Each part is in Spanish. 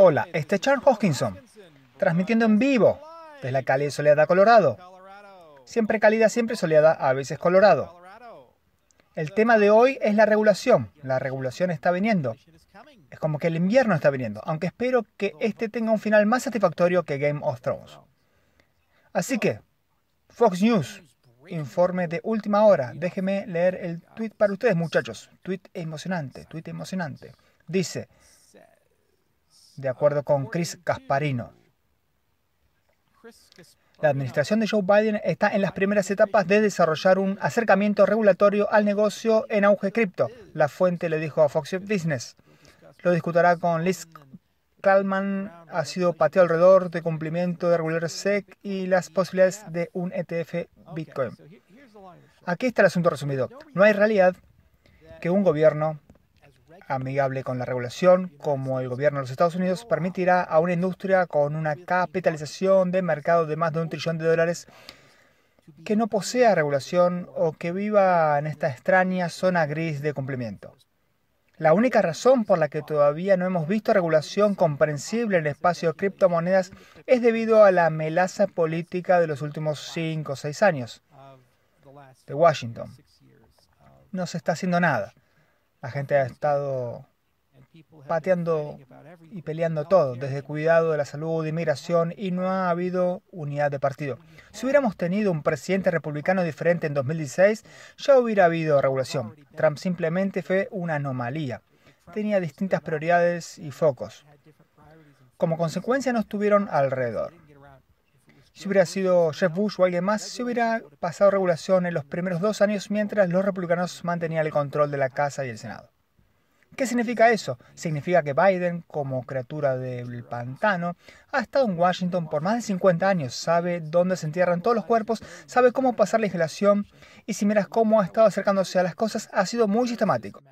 Hola, este es Charles Hoskinson, transmitiendo en vivo desde la calle Soleada, Colorado. Siempre cálida, siempre soleada, a veces Colorado. El tema de hoy es la regulación. La regulación está viniendo. Es como que el invierno está viniendo, aunque espero que este tenga un final más satisfactorio que Game of Thrones. Así que, Fox News, informe de última hora. Déjenme leer el tweet para ustedes, muchachos. Tweet emocionante, tweet emocionante. Dice, de acuerdo con Chris Casparino. La administración de Joe Biden está en las primeras etapas de desarrollar un acercamiento regulatorio al negocio en auge cripto, la fuente le dijo a Fox Business. Lo discutirá con Liz Kalman, ha sido pateado alrededor de cumplimiento de regular SEC y las posibilidades de un ETF Bitcoin. Aquí está el asunto resumido. No hay realidad que un gobierno amigable con la regulación, como el gobierno de los Estados Unidos, permitirá a una industria con una capitalización de mercado de más de un trillón de dólares que no posea regulación o que viva en esta extraña zona gris de cumplimiento. La única razón por la que todavía no hemos visto regulación comprensible en el espacio de criptomonedas es debido a la melaza política de los últimos cinco o seis años de Washington. No se está haciendo nada. La gente ha estado pateando y peleando todo, desde cuidado de la salud, de inmigración, y no ha habido unidad de partido. Si hubiéramos tenido un presidente republicano diferente en 2016, ya hubiera habido regulación. Trump simplemente fue una anomalía. Tenía distintas prioridades y focos. Como consecuencia no estuvieron alrededor. Si hubiera sido Jeff Bush o alguien más, se hubiera pasado regulación en los primeros dos años mientras los republicanos mantenían el control de la Casa y el Senado. ¿Qué significa eso? Significa que Biden, como criatura del pantano, ha estado en Washington por más de 50 años, sabe dónde se entierran todos los cuerpos, sabe cómo pasar la legislación y si miras cómo ha estado acercándose a las cosas, ha sido muy sistemático.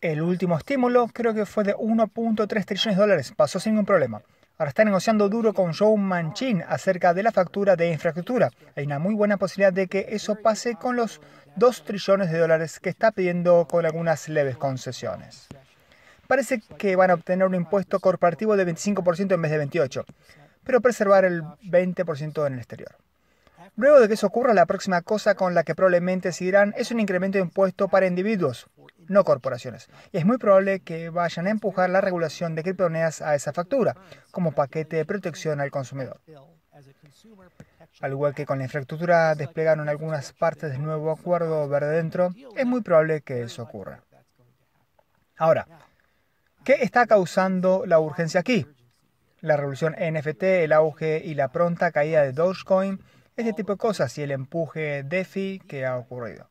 El último estímulo creo que fue de 1.3 trillones de dólares, pasó sin ningún problema está negociando duro con Joe Manchin acerca de la factura de infraestructura. Hay una muy buena posibilidad de que eso pase con los 2 trillones de dólares que está pidiendo con algunas leves concesiones. Parece que van a obtener un impuesto corporativo de 25% en vez de 28%, pero preservar el 20% en el exterior. Luego de que eso ocurra, la próxima cosa con la que probablemente seguirán es un incremento de impuesto para individuos, no corporaciones. Y es muy probable que vayan a empujar la regulación de criptomonedas a esa factura, como paquete de protección al consumidor. Al igual que con la infraestructura desplegaron algunas partes del nuevo acuerdo verde dentro, es muy probable que eso ocurra. Ahora, ¿qué está causando la urgencia aquí? La revolución NFT, el auge y la pronta caída de Dogecoin, este tipo de cosas y el empuje DeFi que ha ocurrido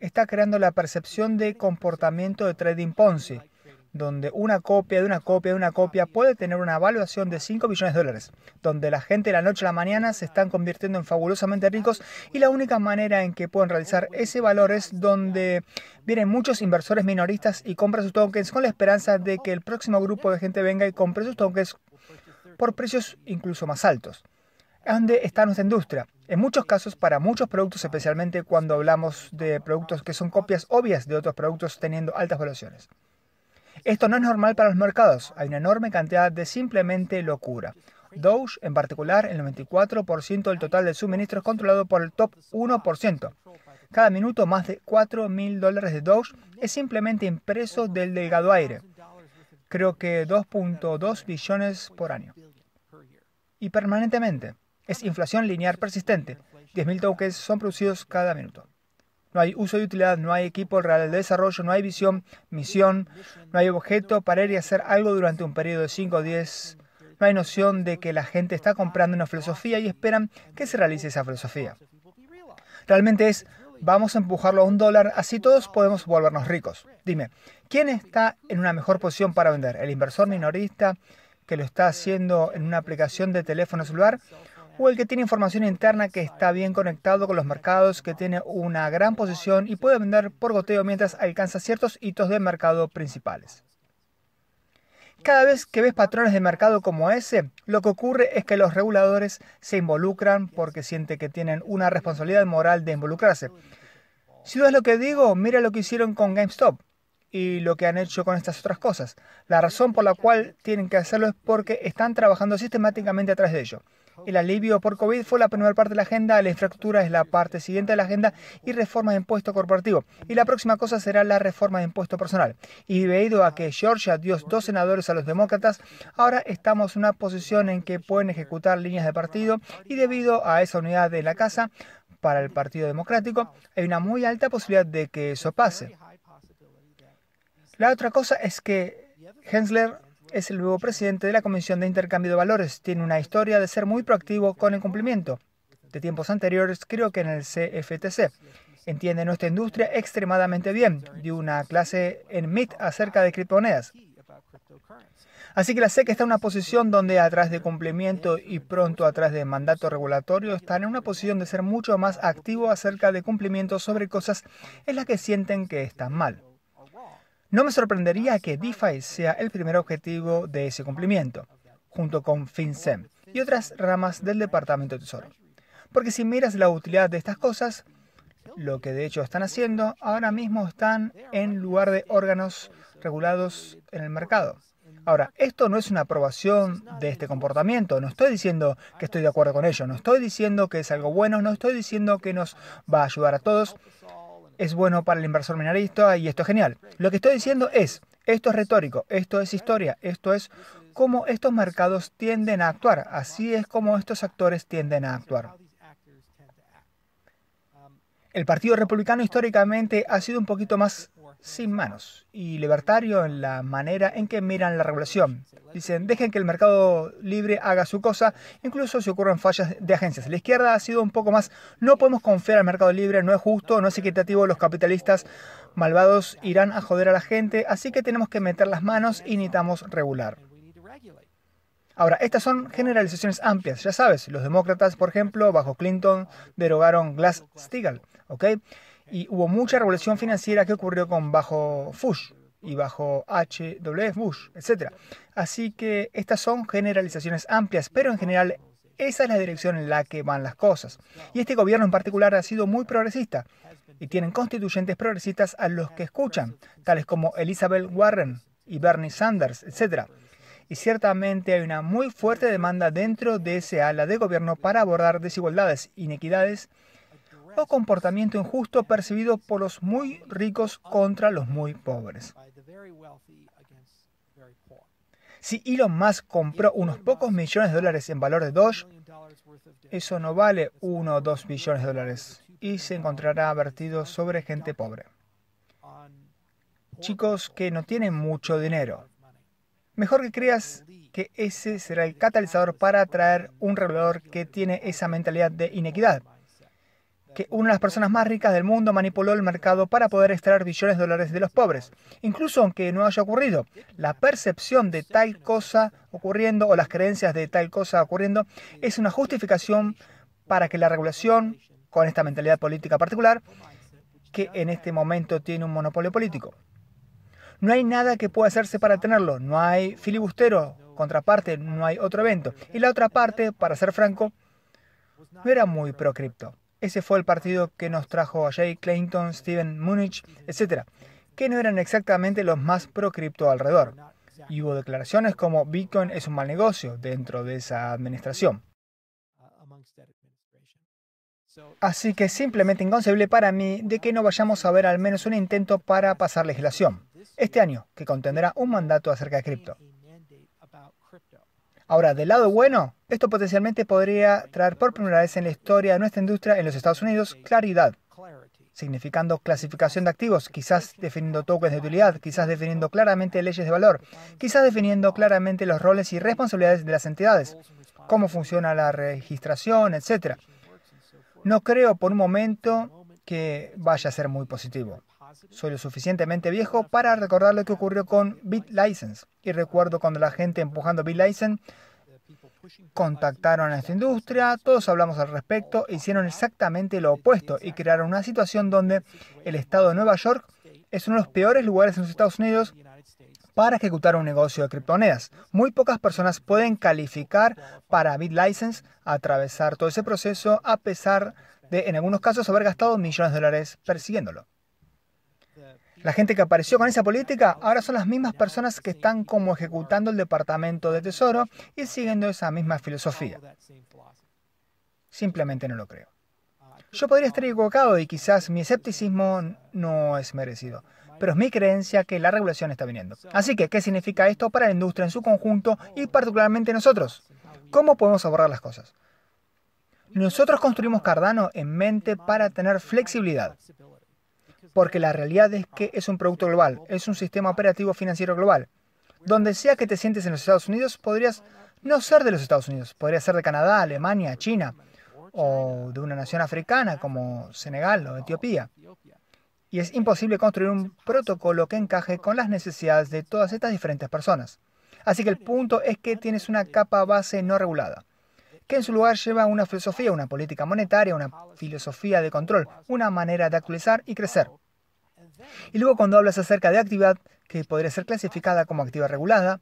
está creando la percepción de comportamiento de trading Ponzi, donde una copia de una copia de una copia puede tener una valoración de 5 billones de dólares, donde la gente de la noche a la mañana se están convirtiendo en fabulosamente ricos y la única manera en que pueden realizar ese valor es donde vienen muchos inversores minoristas y compran sus tokens con la esperanza de que el próximo grupo de gente venga y compre sus tokens por precios incluso más altos dónde está nuestra industria. En muchos casos, para muchos productos, especialmente cuando hablamos de productos que son copias obvias de otros productos teniendo altas valoraciones. Esto no es normal para los mercados. Hay una enorme cantidad de simplemente locura. Doge, en particular, el 94% del total de suministro es controlado por el top 1%. Cada minuto más de 4 mil dólares de Doge es simplemente impreso del delgado aire. Creo que 2.2 billones por año. Y permanentemente es inflación lineal persistente. 10.000 tokens son producidos cada minuto. No hay uso y utilidad, no hay equipo real de desarrollo, no hay visión, misión, no hay objeto para ir y hacer algo durante un periodo de 5 o 10. No hay noción de que la gente está comprando una filosofía y esperan que se realice esa filosofía. Realmente es, vamos a empujarlo a un dólar, así todos podemos volvernos ricos. Dime, ¿quién está en una mejor posición para vender? ¿El inversor minorista que lo está haciendo en una aplicación de teléfono celular? o el que tiene información interna que está bien conectado con los mercados, que tiene una gran posición y puede vender por goteo mientras alcanza ciertos hitos de mercado principales. Cada vez que ves patrones de mercado como ese, lo que ocurre es que los reguladores se involucran porque siente que tienen una responsabilidad moral de involucrarse. Si no lo que digo, mira lo que hicieron con GameStop y lo que han hecho con estas otras cosas. La razón por la cual tienen que hacerlo es porque están trabajando sistemáticamente atrás de ello. El alivio por COVID fue la primera parte de la agenda, la infraestructura es la parte siguiente de la agenda y reforma de impuesto corporativo. Y la próxima cosa será la reforma de impuesto personal. Y debido a que Georgia dio dos senadores a los demócratas, ahora estamos en una posición en que pueden ejecutar líneas de partido y debido a esa unidad de la casa para el Partido Democrático, hay una muy alta posibilidad de que eso pase. La otra cosa es que Hensler es el nuevo presidente de la Comisión de Intercambio de Valores. Tiene una historia de ser muy proactivo con el cumplimiento de tiempos anteriores, creo que en el CFTC. Entiende nuestra industria extremadamente bien. Dio una clase en MIT acerca de criptomonedas. Así que la SEC e está en una posición donde atrás de cumplimiento y pronto atrás de mandato regulatorio están en una posición de ser mucho más activo acerca de cumplimiento sobre cosas en las que sienten que están mal. No me sorprendería que DeFi sea el primer objetivo de ese cumplimiento, junto con FinCEN y otras ramas del Departamento de Tesoro. Porque si miras la utilidad de estas cosas, lo que de hecho están haciendo, ahora mismo están en lugar de órganos regulados en el mercado. Ahora, esto no es una aprobación de este comportamiento, no estoy diciendo que estoy de acuerdo con ello, no estoy diciendo que es algo bueno, no estoy diciendo que nos va a ayudar a todos, es bueno para el inversor mineralista y esto es genial. Lo que estoy diciendo es, esto es retórico, esto es historia, esto es cómo estos mercados tienden a actuar, así es como estos actores tienden a actuar. El Partido Republicano históricamente ha sido un poquito más sin manos y libertario en la manera en que miran la regulación. Dicen, dejen que el mercado libre haga su cosa, incluso si ocurren fallas de agencias. La izquierda ha sido un poco más, no podemos confiar al mercado libre, no es justo, no es equitativo, los capitalistas malvados irán a joder a la gente, así que tenemos que meter las manos y necesitamos regular. Ahora, estas son generalizaciones amplias, ya sabes, los demócratas, por ejemplo, bajo Clinton, derogaron Glass-Steagall, ¿ok? Y hubo mucha revolución financiera que ocurrió con bajo Fush y bajo H.W. Bush, etc. Así que estas son generalizaciones amplias, pero en general esa es la dirección en la que van las cosas. Y este gobierno en particular ha sido muy progresista y tienen constituyentes progresistas a los que escuchan, tales como Elizabeth Warren y Bernie Sanders, etc. Y ciertamente hay una muy fuerte demanda dentro de ese ala de gobierno para abordar desigualdades, inequidades o comportamiento injusto percibido por los muy ricos contra los muy pobres. Si Elon Musk compró unos pocos millones de dólares en valor de Doge, eso no vale uno o dos billones de dólares y se encontrará vertido sobre gente pobre. Chicos que no tienen mucho dinero. Mejor que creas que ese será el catalizador para atraer un regulador que tiene esa mentalidad de inequidad que una de las personas más ricas del mundo manipuló el mercado para poder extraer billones de dólares de los pobres. Incluso aunque no haya ocurrido, la percepción de tal cosa ocurriendo o las creencias de tal cosa ocurriendo es una justificación para que la regulación, con esta mentalidad política particular, que en este momento tiene un monopolio político. No hay nada que pueda hacerse para tenerlo, no hay filibustero, contraparte, no hay otro evento. Y la otra parte, para ser franco, no era muy procripto. Ese fue el partido que nos trajo a Jay Clayton, Steven Munich, etc., que no eran exactamente los más pro cripto alrededor. Y hubo declaraciones como Bitcoin es un mal negocio dentro de esa administración. Así que es simplemente inconcebible para mí de que no vayamos a ver al menos un intento para pasar legislación este año que contendrá un mandato acerca de cripto. Ahora, del lado bueno, esto potencialmente podría traer por primera vez en la historia de nuestra industria en los Estados Unidos claridad, significando clasificación de activos, quizás definiendo tokens de utilidad, quizás definiendo claramente leyes de valor, quizás definiendo claramente los roles y responsabilidades de las entidades, cómo funciona la registración, etc. No creo por un momento que vaya a ser muy positivo. Soy lo suficientemente viejo para recordar lo que ocurrió con BitLicense. Y recuerdo cuando la gente empujando BitLicense contactaron a esta industria, todos hablamos al respecto, hicieron exactamente lo opuesto y crearon una situación donde el estado de Nueva York es uno de los peores lugares en los Estados Unidos para ejecutar un negocio de criptomonedas. Muy pocas personas pueden calificar para BitLicense, atravesar todo ese proceso, a pesar de, en algunos casos, haber gastado millones de dólares persiguiéndolo. La gente que apareció con esa política ahora son las mismas personas que están como ejecutando el Departamento de Tesoro y siguiendo esa misma filosofía. Simplemente no lo creo. Yo podría estar equivocado y quizás mi escepticismo no es merecido, pero es mi creencia que la regulación está viniendo. Así que, ¿qué significa esto para la industria en su conjunto y particularmente nosotros? ¿Cómo podemos abordar las cosas? Nosotros construimos Cardano en mente para tener flexibilidad porque la realidad es que es un producto global, es un sistema operativo financiero global. Donde sea que te sientes en los Estados Unidos, podrías no ser de los Estados Unidos, podrías ser de Canadá, Alemania, China, o de una nación africana como Senegal o Etiopía. Y es imposible construir un protocolo que encaje con las necesidades de todas estas diferentes personas. Así que el punto es que tienes una capa base no regulada, que en su lugar lleva una filosofía, una política monetaria, una filosofía de control, una manera de actualizar y crecer. Y luego cuando hablas acerca de actividad que podría ser clasificada como actividad regulada,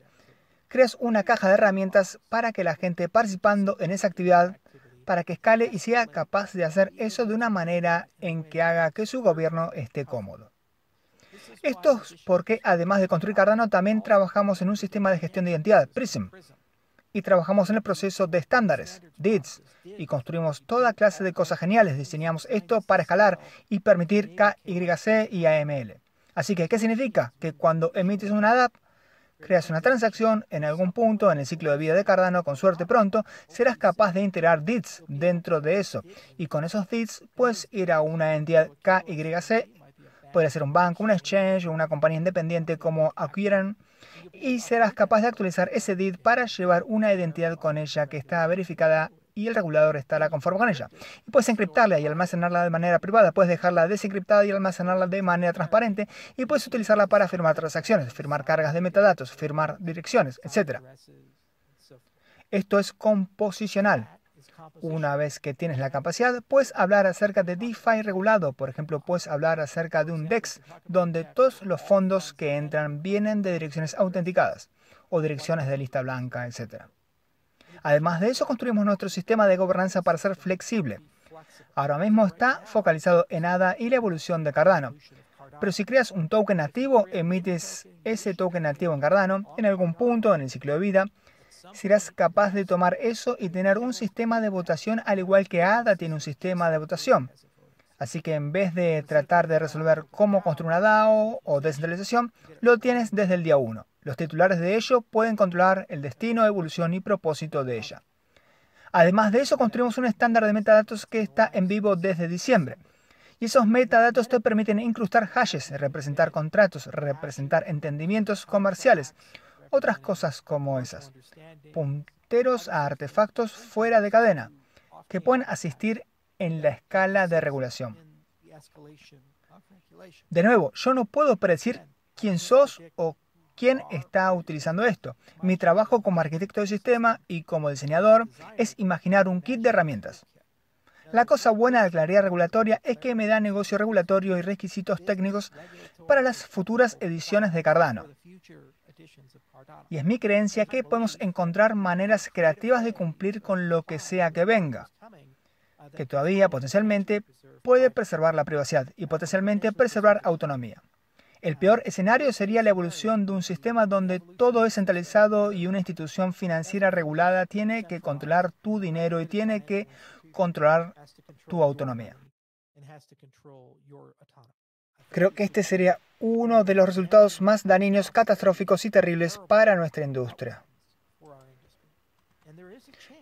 creas una caja de herramientas para que la gente participando en esa actividad, para que escale y sea capaz de hacer eso de una manera en que haga que su gobierno esté cómodo. Esto es porque además de construir Cardano, también trabajamos en un sistema de gestión de identidad, PRISM, y trabajamos en el proceso de estándares, DIDs, y construimos toda clase de cosas geniales. Diseñamos esto para escalar y permitir KYC y AML. Así que, ¿qué significa? Que cuando emites una DAP, creas una transacción en algún punto en el ciclo de vida de Cardano, con suerte pronto, serás capaz de integrar DIDs dentro de eso. Y con esos DIDs puedes ir a una entidad KYC, puede ser un banco, un exchange, una compañía independiente como acquiran y serás capaz de actualizar ese DID para llevar una identidad con ella que está verificada y el regulador estará conforme con ella. Y puedes encriptarla y almacenarla de manera privada, puedes dejarla desencriptada y almacenarla de manera transparente y puedes utilizarla para firmar transacciones, firmar cargas de metadatos, firmar direcciones, etc. Esto es composicional. Una vez que tienes la capacidad, puedes hablar acerca de DeFi regulado. Por ejemplo, puedes hablar acerca de un DEX, donde todos los fondos que entran vienen de direcciones autenticadas o direcciones de lista blanca, etc. Además de eso, construimos nuestro sistema de gobernanza para ser flexible. Ahora mismo está focalizado en ADA y la evolución de Cardano. Pero si creas un token nativo, emites ese token nativo en Cardano en algún punto en el ciclo de vida serás capaz de tomar eso y tener un sistema de votación al igual que ADA tiene un sistema de votación. Así que en vez de tratar de resolver cómo construir una DAO o descentralización, lo tienes desde el día 1. Los titulares de ello pueden controlar el destino, evolución y propósito de ella. Además de eso, construimos un estándar de metadatos que está en vivo desde diciembre. Y esos metadatos te permiten incrustar hashes, representar contratos, representar entendimientos comerciales, otras cosas como esas, punteros a artefactos fuera de cadena, que pueden asistir en la escala de regulación. De nuevo, yo no puedo predecir quién sos o quién está utilizando esto. Mi trabajo como arquitecto de sistema y como diseñador es imaginar un kit de herramientas. La cosa buena de la claridad regulatoria es que me da negocio regulatorio y requisitos técnicos para las futuras ediciones de Cardano. Y es mi creencia que podemos encontrar maneras creativas de cumplir con lo que sea que venga, que todavía potencialmente puede preservar la privacidad y potencialmente preservar autonomía. El peor escenario sería la evolución de un sistema donde todo es centralizado y una institución financiera regulada tiene que controlar tu dinero y tiene que controlar tu autonomía. Creo que este sería uno de los resultados más dañinos, catastróficos y terribles para nuestra industria.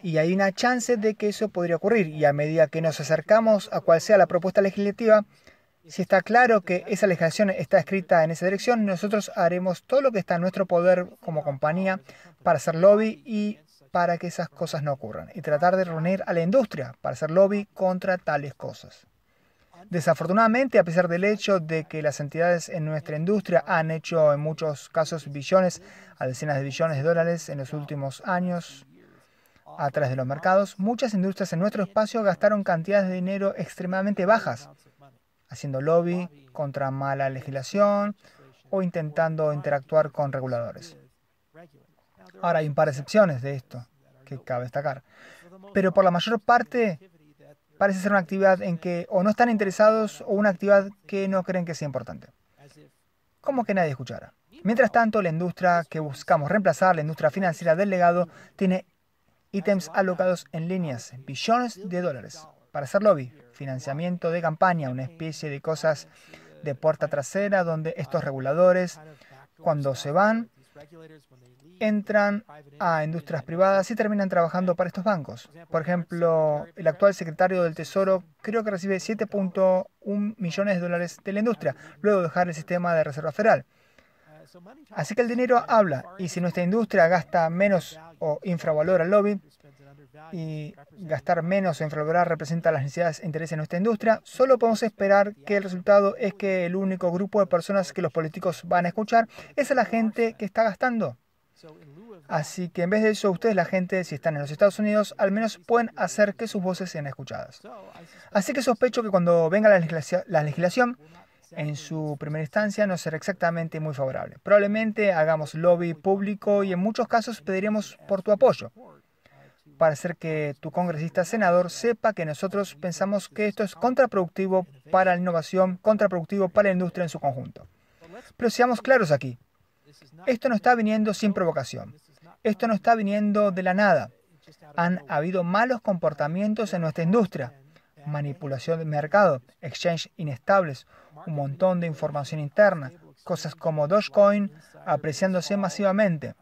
Y hay una chance de que eso podría ocurrir. Y a medida que nos acercamos a cual sea la propuesta legislativa, si está claro que esa legislación está escrita en esa dirección, nosotros haremos todo lo que está en nuestro poder como compañía para hacer lobby y para que esas cosas no ocurran. Y tratar de reunir a la industria para hacer lobby contra tales cosas. Desafortunadamente, a pesar del hecho de que las entidades en nuestra industria han hecho en muchos casos billones a decenas de billones de dólares en los últimos años a través de los mercados, muchas industrias en nuestro espacio gastaron cantidades de dinero extremadamente bajas, haciendo lobby contra mala legislación o intentando interactuar con reguladores. Ahora hay un par de excepciones de esto que cabe destacar, pero por la mayor parte parece ser una actividad en que o no están interesados o una actividad que no creen que sea importante. Como que nadie escuchara. Mientras tanto, la industria que buscamos reemplazar, la industria financiera del legado, tiene ítems alocados en líneas, billones de dólares, para hacer lobby, financiamiento de campaña, una especie de cosas de puerta trasera donde estos reguladores, cuando se van, entran a industrias privadas y terminan trabajando para estos bancos. Por ejemplo, el actual secretario del Tesoro creo que recibe 7.1 millones de dólares de la industria, luego de dejar el sistema de Reserva Federal. Uh, Así que el dinero habla y si nuestra industria gasta menos o infravalora al lobby, y gastar menos en Florida representa las necesidades e intereses de nuestra industria, solo podemos esperar que el resultado es que el único grupo de personas que los políticos van a escuchar es a la gente que está gastando. Así que en vez de eso, ustedes, la gente, si están en los Estados Unidos, al menos pueden hacer que sus voces sean escuchadas. Así que sospecho que cuando venga la legislación en su primera instancia no será exactamente muy favorable. Probablemente hagamos lobby público y en muchos casos pediremos por tu apoyo para hacer que tu congresista senador sepa que nosotros pensamos que esto es contraproductivo para la innovación, contraproductivo para la industria en su conjunto. Pero seamos claros aquí. Esto no está viniendo sin provocación. Esto no está viniendo de la nada. Han habido malos comportamientos en nuestra industria. Manipulación de mercado, exchanges inestables, un montón de información interna, cosas como Dogecoin apreciándose masivamente,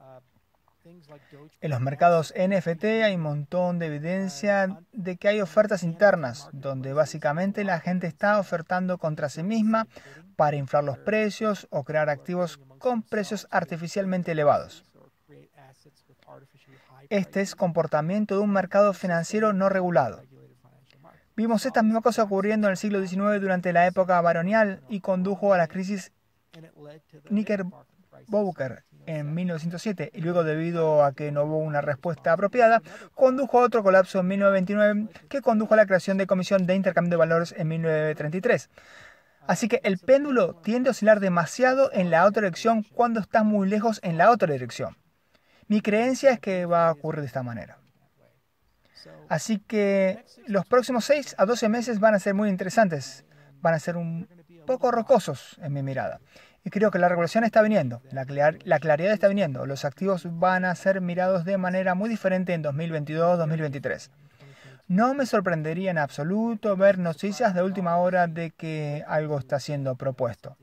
en los mercados NFT hay un montón de evidencia de que hay ofertas internas, donde básicamente la gente está ofertando contra sí misma para inflar los precios o crear activos con precios artificialmente elevados. Este es comportamiento de un mercado financiero no regulado. Vimos esta misma cosa ocurriendo en el siglo XIX durante la época baronial y condujo a la crisis Knickerbocker en 1907 y luego debido a que no hubo una respuesta apropiada, condujo a otro colapso en 1929 que condujo a la creación de Comisión de Intercambio de Valores en 1933. Así que el péndulo tiende a oscilar demasiado en la otra dirección cuando está muy lejos en la otra dirección. Mi creencia es que va a ocurrir de esta manera. Así que los próximos 6 a 12 meses van a ser muy interesantes, van a ser un poco rocosos en mi mirada. Y creo que la regulación está viniendo, la, claridad está viniendo. Los activos van a ser mirados de manera muy diferente en 2022-2023. No me sorprendería en absoluto ver noticias de última hora de que algo está siendo propuesto.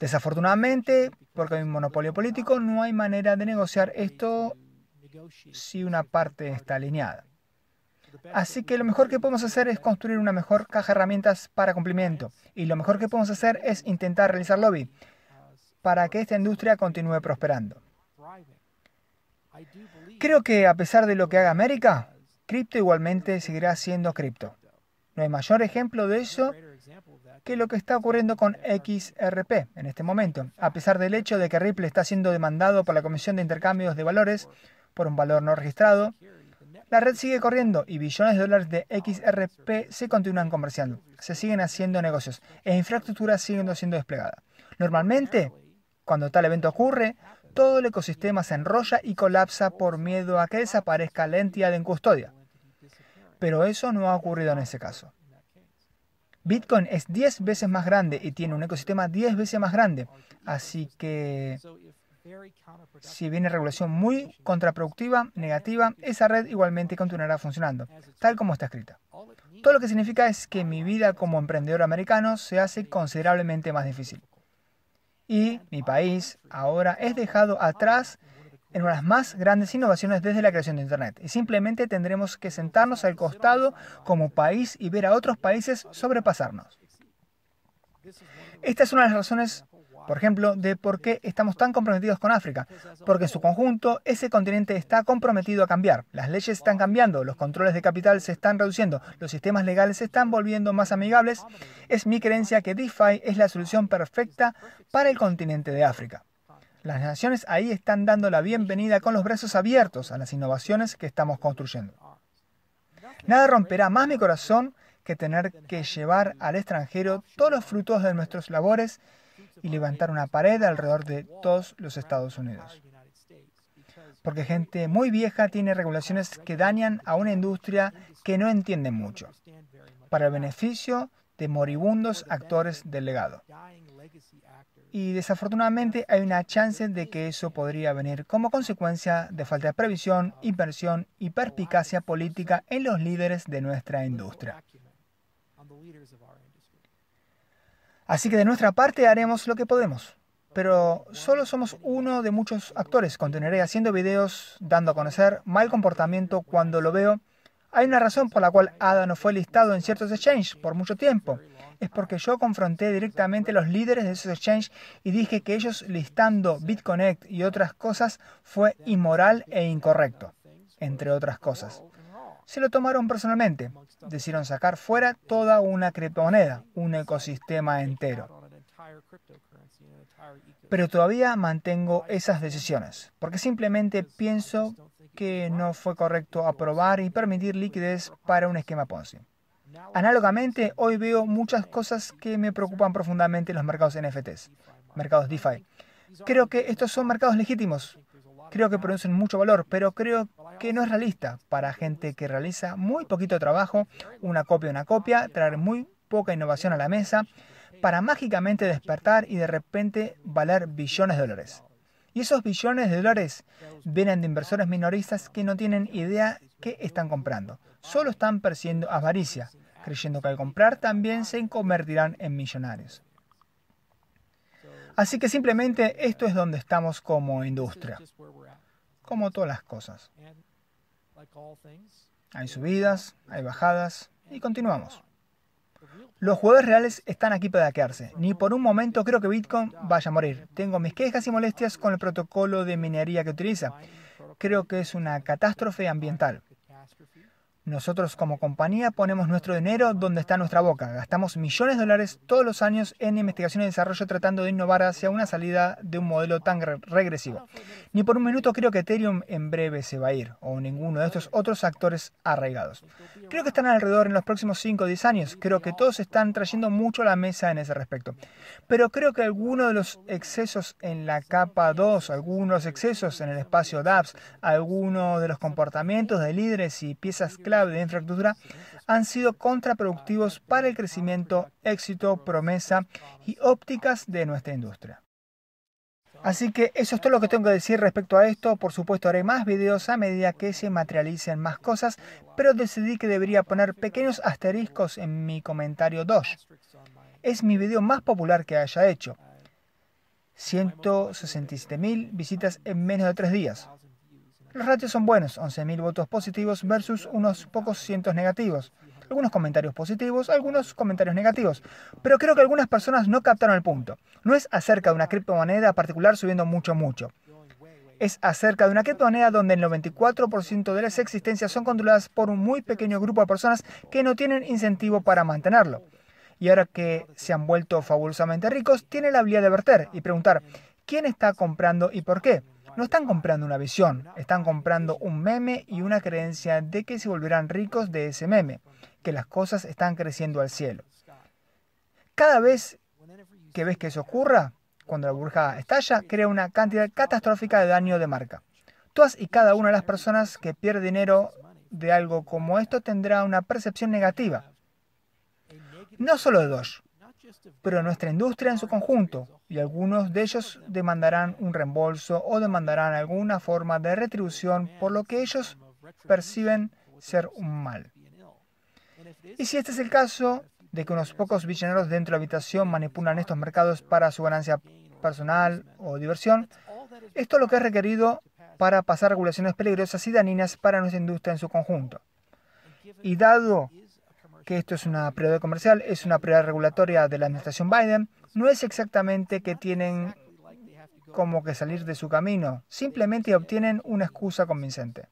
Desafortunadamente, porque hay un monopolio político, no hay manera de negociar esto si una parte está alineada. Así que lo mejor que podemos hacer es construir una mejor caja de herramientas para cumplimiento. Y lo mejor que podemos hacer es intentar realizar lobby para que esta industria continúe prosperando. Creo que a pesar de lo que haga América, cripto igualmente seguirá siendo cripto. No hay mayor ejemplo de eso que lo que está ocurriendo con XRP en este momento, a pesar del hecho de que Ripple está siendo demandado por la Comisión de Intercambios de Valores por un valor no registrado la red sigue corriendo y billones de dólares de XRP se continúan comerciando. Se siguen haciendo negocios e infraestructura sigue siendo desplegada. Normalmente, cuando tal evento ocurre, todo el ecosistema se enrolla y colapsa por miedo a que desaparezca la entidad en custodia. Pero eso no ha ocurrido en ese caso. Bitcoin es 10 veces más grande y tiene un ecosistema 10 veces más grande. Así que si viene regulación muy contraproductiva, negativa, esa red igualmente continuará funcionando, tal como está escrita. Todo lo que significa es que mi vida como emprendedor americano se hace considerablemente más difícil. Y mi país ahora es dejado atrás en una de las más grandes innovaciones desde la creación de Internet. Y simplemente tendremos que sentarnos al costado como país y ver a otros países sobrepasarnos. Esta es una de las razones por ejemplo, de por qué estamos tan comprometidos con África. Porque en su conjunto, ese continente está comprometido a cambiar. Las leyes están cambiando, los controles de capital se están reduciendo, los sistemas legales se están volviendo más amigables. Es mi creencia que DeFi es la solución perfecta para el continente de África. Las naciones ahí están dando la bienvenida con los brazos abiertos a las innovaciones que estamos construyendo. Nada romperá más mi corazón que tener que llevar al extranjero todos los frutos de nuestros labores y levantar una pared alrededor de todos los Estados Unidos. Porque gente muy vieja tiene regulaciones que dañan a una industria que no entiende mucho, para el beneficio de moribundos actores del legado. Y desafortunadamente hay una chance de que eso podría venir como consecuencia de falta de previsión, inversión y perspicacia política en los líderes de nuestra industria. Así que de nuestra parte haremos lo que podemos. Pero solo somos uno de muchos actores. Continuaré haciendo videos, dando a conocer mal comportamiento cuando lo veo. Hay una razón por la cual ADA no fue listado en ciertos exchanges por mucho tiempo. Es porque yo confronté directamente a los líderes de esos exchanges y dije que ellos listando BitConnect y otras cosas fue inmoral e incorrecto, entre otras cosas se lo tomaron personalmente. Decidieron sacar fuera toda una criptomoneda, un ecosistema entero. Pero todavía mantengo esas decisiones, porque simplemente pienso que no fue correcto aprobar y permitir liquidez para un esquema Ponzi. Análogamente, hoy veo muchas cosas que me preocupan profundamente en los mercados NFTs, mercados DeFi. Creo que estos son mercados legítimos, Creo que producen mucho valor, pero creo que no es realista para gente que realiza muy poquito trabajo, una copia, una copia, traer muy poca innovación a la mesa, para mágicamente despertar y de repente valer billones de dólares. Y esos billones de dólares vienen de inversores minoristas que no tienen idea qué están comprando. Solo están persiguiendo avaricia, creyendo que al comprar también se convertirán en millonarios. Así que simplemente esto es donde estamos como industria como todas las cosas. Hay subidas, hay bajadas y continuamos. Los jugadores reales están aquí para quedarse. Ni por un momento creo que Bitcoin vaya a morir. Tengo mis quejas y molestias con el protocolo de minería que utiliza. Creo que es una catástrofe ambiental. Nosotros como compañía ponemos nuestro dinero donde está nuestra boca. Gastamos millones de dólares todos los años en investigación y desarrollo tratando de innovar hacia una salida de un modelo tan regresivo. Ni por un minuto creo que Ethereum en breve se va a ir, o ninguno de estos otros actores arraigados. Creo que están alrededor en los próximos 5 o 10 años. Creo que todos están trayendo mucho a la mesa en ese respecto. Pero creo que algunos de los excesos en la capa 2, algunos excesos en el espacio DApps, algunos de los comportamientos de líderes y piezas clave de infraestructura han sido contraproductivos para el crecimiento, éxito, promesa y ópticas de nuestra industria. Así que eso es todo lo que tengo que decir respecto a esto. Por supuesto haré más videos a medida que se materialicen más cosas, pero decidí que debería poner pequeños asteriscos en mi comentario dos. Es mi video más popular que haya hecho. 167.000 visitas en menos de tres días. Los ratios son buenos, 11.000 votos positivos versus unos pocos cientos negativos. Algunos comentarios positivos, algunos comentarios negativos. Pero creo que algunas personas no captaron el punto. No es acerca de una criptomoneda particular subiendo mucho, mucho. Es acerca de una criptomoneda donde el 94% de las existencias son controladas por un muy pequeño grupo de personas que no tienen incentivo para mantenerlo y ahora que se han vuelto fabulosamente ricos, tiene la habilidad de verter y preguntar quién está comprando y por qué. No están comprando una visión, están comprando un meme y una creencia de que se volverán ricos de ese meme, que las cosas están creciendo al cielo. Cada vez que ves que eso ocurra, cuando la burbuja estalla, crea una cantidad catastrófica de daño de marca. Todas y cada una de las personas que pierde dinero de algo como esto tendrá una percepción negativa. No solo de Doge, pero nuestra industria en su conjunto, y algunos de ellos demandarán un reembolso o demandarán alguna forma de retribución por lo que ellos perciben ser un mal. Y si este es el caso de que unos pocos villaneros dentro de la habitación manipulan estos mercados para su ganancia personal o diversión, esto es lo que es requerido para pasar regulaciones peligrosas y dañinas para nuestra industria en su conjunto. Y dado que esto es una prioridad comercial, es una prioridad regulatoria de la administración Biden, no es exactamente que tienen como que salir de su camino, simplemente obtienen una excusa convincente.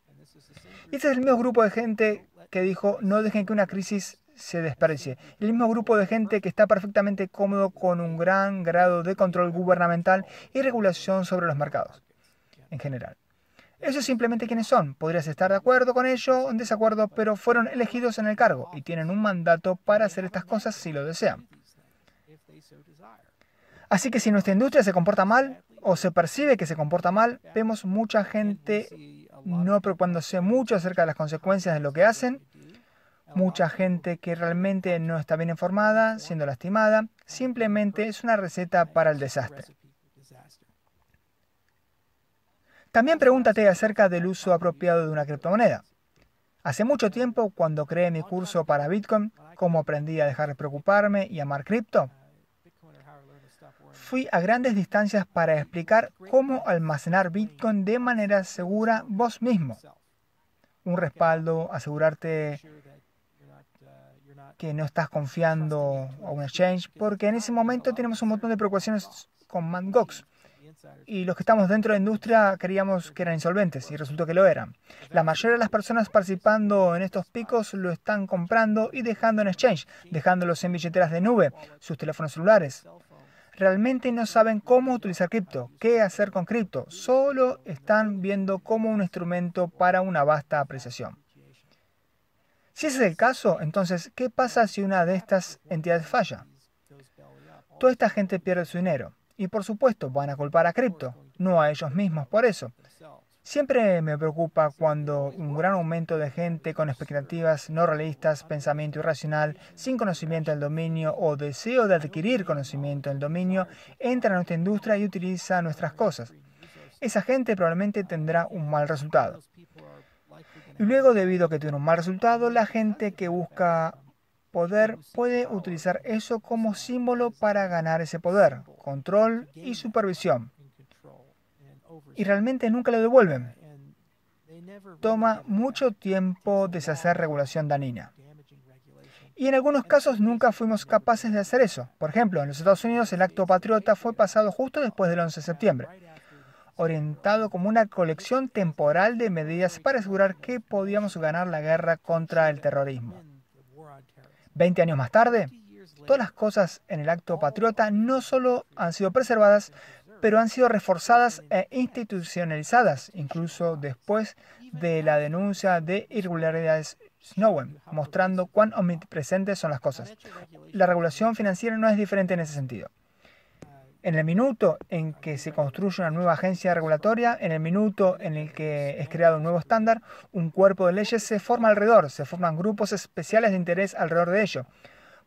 Y este es el mismo grupo de gente que dijo, no dejen que una crisis se desperdicie. El mismo grupo de gente que está perfectamente cómodo con un gran grado de control gubernamental y regulación sobre los mercados en general. Eso es simplemente quienes son. Podrías estar de acuerdo con ello o en desacuerdo, pero fueron elegidos en el cargo y tienen un mandato para hacer estas cosas si lo desean. Así que si nuestra industria se comporta mal o se percibe que se comporta mal, vemos mucha gente no preocupándose mucho acerca de las consecuencias de lo que hacen, mucha gente que realmente no está bien informada, siendo lastimada, simplemente es una receta para el desastre. También pregúntate acerca del uso apropiado de una criptomoneda. Hace mucho tiempo, cuando creé mi curso para Bitcoin, cómo aprendí a dejar de preocuparme y amar cripto, fui a grandes distancias para explicar cómo almacenar Bitcoin de manera segura vos mismo. Un respaldo, asegurarte que no estás confiando a un exchange, porque en ese momento tenemos un montón de preocupaciones con Mt. Gox y los que estamos dentro de la industria creíamos que eran insolventes y resultó que lo eran. La mayoría de las personas participando en estos picos lo están comprando y dejando en exchange, dejándolos en billeteras de nube, sus teléfonos celulares. Realmente no saben cómo utilizar cripto, qué hacer con cripto, solo están viendo como un instrumento para una vasta apreciación. Si ese es el caso, entonces, ¿qué pasa si una de estas entidades falla? Toda esta gente pierde su dinero. Y por supuesto, van a culpar a cripto, no a ellos mismos por eso. Siempre me preocupa cuando un gran aumento de gente con expectativas no realistas, pensamiento irracional, sin conocimiento del dominio o deseo de adquirir conocimiento del dominio, entra a nuestra industria y utiliza nuestras cosas. Esa gente probablemente tendrá un mal resultado. Y luego, debido a que tiene un mal resultado, la gente que busca poder puede utilizar eso como símbolo para ganar ese poder, control y supervisión. Y realmente nunca lo devuelven. Toma mucho tiempo deshacer regulación danina. Y en algunos casos nunca fuimos capaces de hacer eso. Por ejemplo, en los Estados Unidos el acto patriota fue pasado justo después del 11 de septiembre, orientado como una colección temporal de medidas para asegurar que podíamos ganar la guerra contra el terrorismo. Veinte años más tarde, todas las cosas en el acto patriota no solo han sido preservadas, pero han sido reforzadas e institucionalizadas, incluso después de la denuncia de irregularidades Snowden, mostrando cuán omnipresentes son las cosas. La regulación financiera no es diferente en ese sentido en el minuto en que se construye una nueva agencia regulatoria, en el minuto en el que es creado un nuevo estándar, un cuerpo de leyes se forma alrededor, se forman grupos especiales de interés alrededor de ello.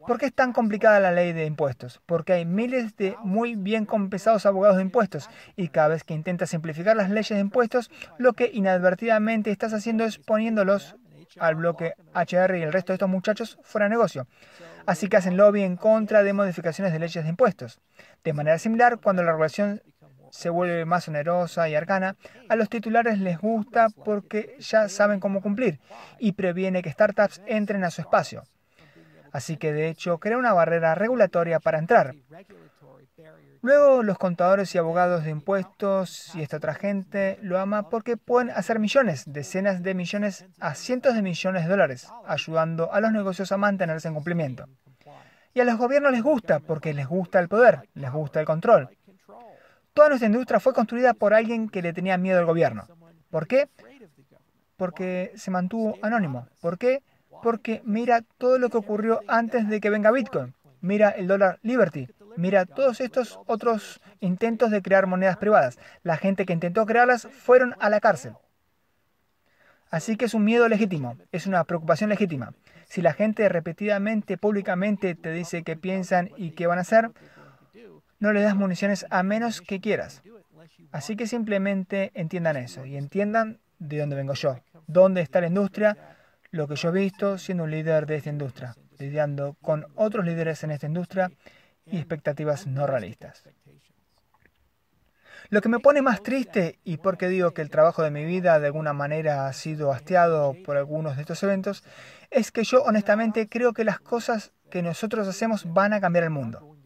¿Por qué es tan complicada la ley de impuestos? Porque hay miles de muy bien compensados abogados de impuestos y cada vez que intentas simplificar las leyes de impuestos, lo que inadvertidamente estás haciendo es poniéndolos al bloque HR y el resto de estos muchachos fuera de negocio. Así que hacen lobby en contra de modificaciones de leyes de impuestos. De manera similar, cuando la regulación se vuelve más onerosa y arcana, a los titulares les gusta porque ya saben cómo cumplir y previene que startups entren a su espacio. Así que de hecho crea una barrera regulatoria para entrar. Luego los contadores y abogados de impuestos y esta otra gente lo ama porque pueden hacer millones, decenas de millones a cientos de millones de dólares, ayudando a los negocios a mantenerse en cumplimiento. Y a los gobiernos les gusta, porque les gusta el poder, les gusta el control. Toda nuestra industria fue construida por alguien que le tenía miedo al gobierno. ¿Por qué? Porque se mantuvo anónimo. ¿Por qué? Porque mira todo lo que ocurrió antes de que venga Bitcoin. Mira el dólar Liberty. Mira todos estos otros intentos de crear monedas privadas. La gente que intentó crearlas fueron a la cárcel. Así que es un miedo legítimo, es una preocupación legítima. Si la gente repetidamente, públicamente te dice qué piensan y qué van a hacer, no le das municiones a menos que quieras. Así que simplemente entiendan eso y entiendan de dónde vengo yo, dónde está la industria, lo que yo he visto siendo un líder de esta industria, lidiando con otros líderes en esta industria y expectativas no realistas. Lo que me pone más triste, y porque digo que el trabajo de mi vida de alguna manera ha sido hastiado por algunos de estos eventos, es que yo honestamente creo que las cosas que nosotros hacemos van a cambiar el mundo.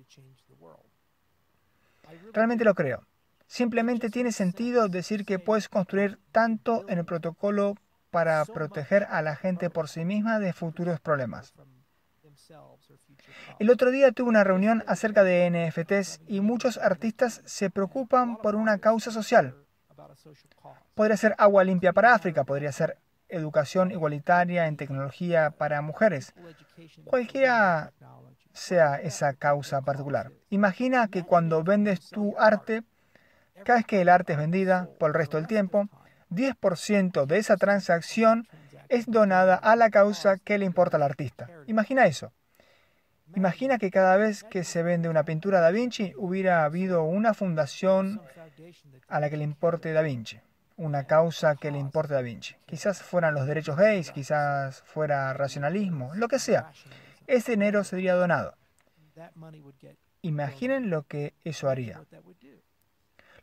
Realmente lo creo. Simplemente tiene sentido decir que puedes construir tanto en el protocolo para proteger a la gente por sí misma de futuros problemas. El otro día tuve una reunión acerca de NFTs y muchos artistas se preocupan por una causa social. Podría ser agua limpia para África, podría ser educación igualitaria en tecnología para mujeres, cualquiera sea esa causa particular. Imagina que cuando vendes tu arte, cada vez que el arte es vendida por el resto del tiempo, 10% de esa transacción es donada a la causa que le importa al artista. Imagina eso. Imagina que cada vez que se vende una pintura Da Vinci hubiera habido una fundación a la que le importe Da Vinci una causa que le importe a Da Vinci. Quizás fueran los derechos gays, quizás fuera racionalismo, lo que sea. Ese dinero sería donado. Imaginen lo que eso haría.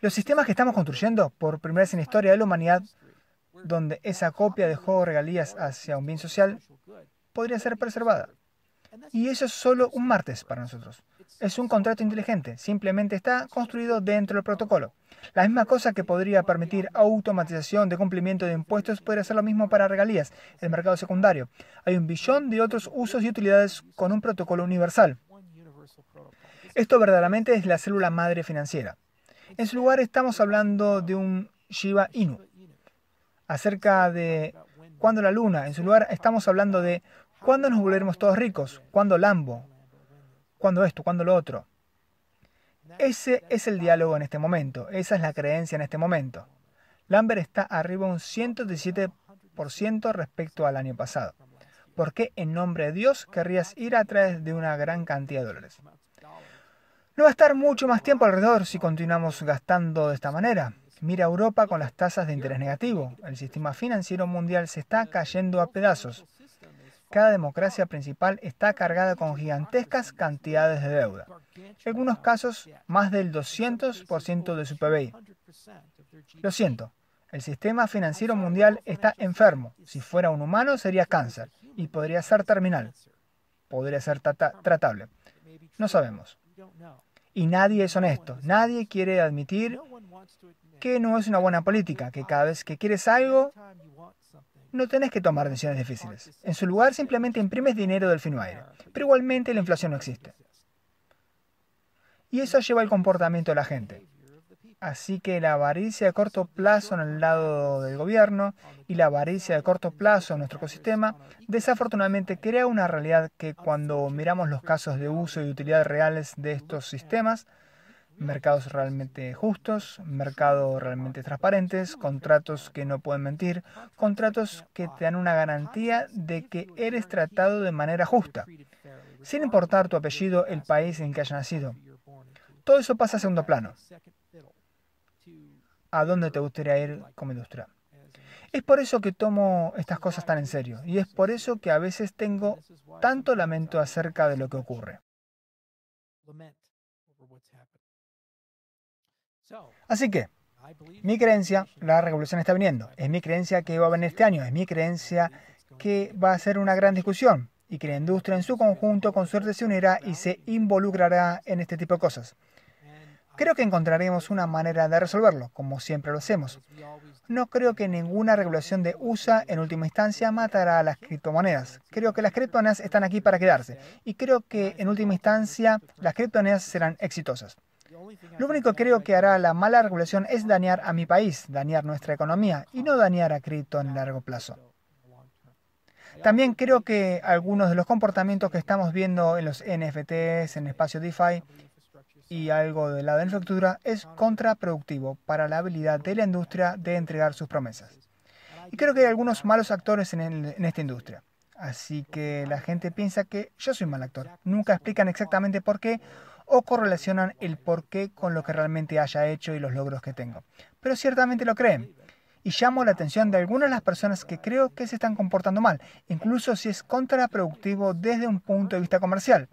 Los sistemas que estamos construyendo, por primera vez en la historia de la humanidad, donde esa copia dejó regalías hacia un bien social, podría ser preservada. Y eso es solo un martes para nosotros es un contrato inteligente, simplemente está construido dentro del protocolo. La misma cosa que podría permitir automatización de cumplimiento de impuestos puede ser lo mismo para regalías, el mercado secundario. Hay un billón de otros usos y utilidades con un protocolo universal. Esto verdaderamente es la célula madre financiera. En su lugar estamos hablando de un Shiva Inu. Acerca de cuándo la luna, en su lugar estamos hablando de cuándo nos volveremos todos ricos, cuándo Lambo, cuándo esto, cuándo lo otro. Ese es el diálogo en este momento, esa es la creencia en este momento. Lambert está arriba un 117% respecto al año pasado. ¿Por qué en nombre de Dios querrías ir a través de una gran cantidad de dólares? No va a estar mucho más tiempo alrededor si continuamos gastando de esta manera. Mira Europa con las tasas de interés negativo. El sistema financiero mundial se está cayendo a pedazos. Cada democracia principal está cargada con gigantescas cantidades de deuda, en algunos casos más del 200% de su PBI. Lo siento, el sistema financiero mundial está enfermo. Si fuera un humano sería cáncer y podría ser terminal. Podría ser tratable. No sabemos. Y nadie es honesto. Nadie quiere admitir que no es una buena política, que cada vez que quieres algo, no tenés que tomar decisiones difíciles. En su lugar, simplemente imprimes dinero del fino aire. Pero igualmente la inflación no existe. Y eso lleva al comportamiento de la gente. Así que la avaricia de corto plazo en el lado del gobierno y la avaricia de corto plazo en nuestro ecosistema desafortunadamente crea una realidad que cuando miramos los casos de uso y utilidad reales de estos sistemas, mercados realmente justos, mercados realmente transparentes, contratos que no pueden mentir, contratos que te dan una garantía de que eres tratado de manera justa, sin importar tu apellido, el país en que hayas nacido. Todo eso pasa a segundo plano. ¿A dónde te gustaría ir como industria? Es por eso que tomo estas cosas tan en serio y es por eso que a veces tengo tanto lamento acerca de lo que ocurre. Así que, mi creencia, la revolución está viniendo. Es mi creencia que va a venir este año. Es mi creencia que va a ser una gran discusión y que la industria en su conjunto con suerte se unirá y se involucrará en este tipo de cosas. Creo que encontraremos una manera de resolverlo, como siempre lo hacemos. No creo que ninguna regulación de USA en última instancia matará a las criptomonedas. Creo que las criptomonedas están aquí para quedarse y creo que en última instancia las criptomonedas serán exitosas. Lo único que creo que hará la mala regulación es dañar a mi país, dañar nuestra economía y no dañar a cripto en largo plazo. También creo que algunos de los comportamientos que estamos viendo en los NFTs, en el espacio DeFi y algo del lado de la infraestructura es contraproductivo para la habilidad de la industria de entregar sus promesas. Y creo que hay algunos malos actores en, en esta industria. Así que la gente piensa que yo soy mal actor. Nunca explican exactamente por qué o correlacionan el porqué con lo que realmente haya hecho y los logros que tengo. Pero ciertamente lo creen. Y llamo la atención de algunas de las personas que creo que se están comportando mal, incluso si es contraproductivo desde un punto de vista comercial.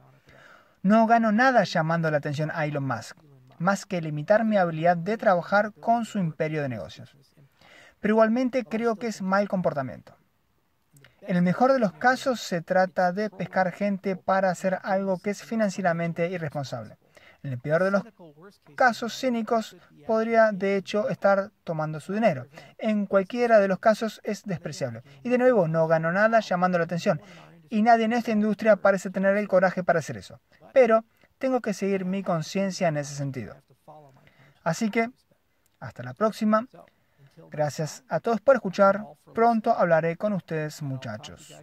No gano nada llamando la atención a Elon Musk, más que limitar mi habilidad de trabajar con su imperio de negocios. Pero igualmente creo que es mal comportamiento. En el mejor de los casos se trata de pescar gente para hacer algo que es financieramente irresponsable. En el peor de los casos cínicos podría de hecho estar tomando su dinero. En cualquiera de los casos es despreciable. Y de nuevo, no ganó nada llamando la atención. Y nadie en esta industria parece tener el coraje para hacer eso. Pero tengo que seguir mi conciencia en ese sentido. Así que, hasta la próxima. Gracias a todos por escuchar. Pronto hablaré con ustedes, muchachos.